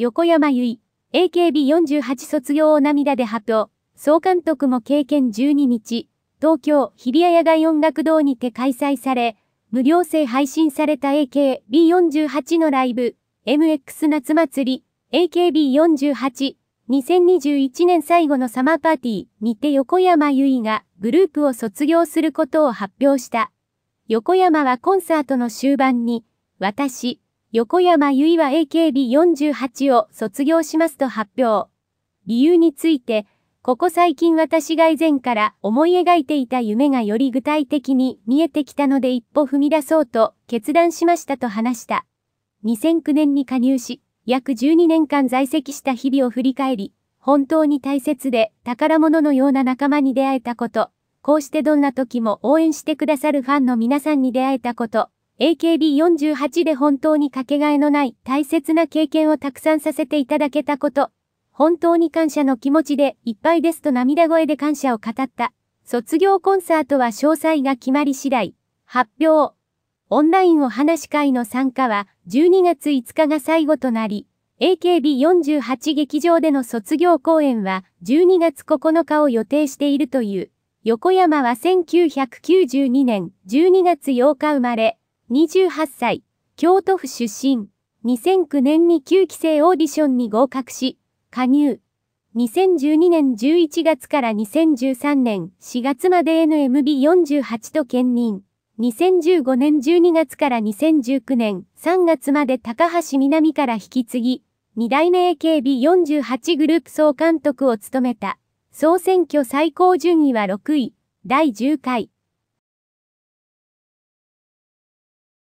横山由依、AKB48 卒業を涙で発表、総監督も経験12日、東京日比谷野外音楽堂にて開催され、無料制配信された AKB48 のライブ、MX 夏祭り、AKB48、2021年最後のサマーパーティーにて横山由依がグループを卒業することを発表した。横山はコンサートの終盤に、私、横山由依は AKB48 を卒業しますと発表。理由について、ここ最近私が以前から思い描いていた夢がより具体的に見えてきたので一歩踏み出そうと決断しましたと話した。2009年に加入し、約12年間在籍した日々を振り返り、本当に大切で宝物のような仲間に出会えたこと、こうしてどんな時も応援してくださるファンの皆さんに出会えたこと、AKB48 で本当にかけがえのない大切な経験をたくさんさせていただけたこと、本当に感謝の気持ちでいっぱいですと涙声で感謝を語った。卒業コンサートは詳細が決まり次第、発表。オンラインお話会の参加は12月5日が最後となり、AKB48 劇場での卒業公演は12月9日を予定しているという。横山は1992年12月8日生まれ、28歳、京都府出身。2009年に9期生オーディションに合格し、加入。2012年11月から2013年4月まで NMB48 と兼任。2015年12月から2019年3月まで高橋みなみから引き継ぎ、2代目 AKB48 グループ総監督を務めた。総選挙最高順位は6位、第10回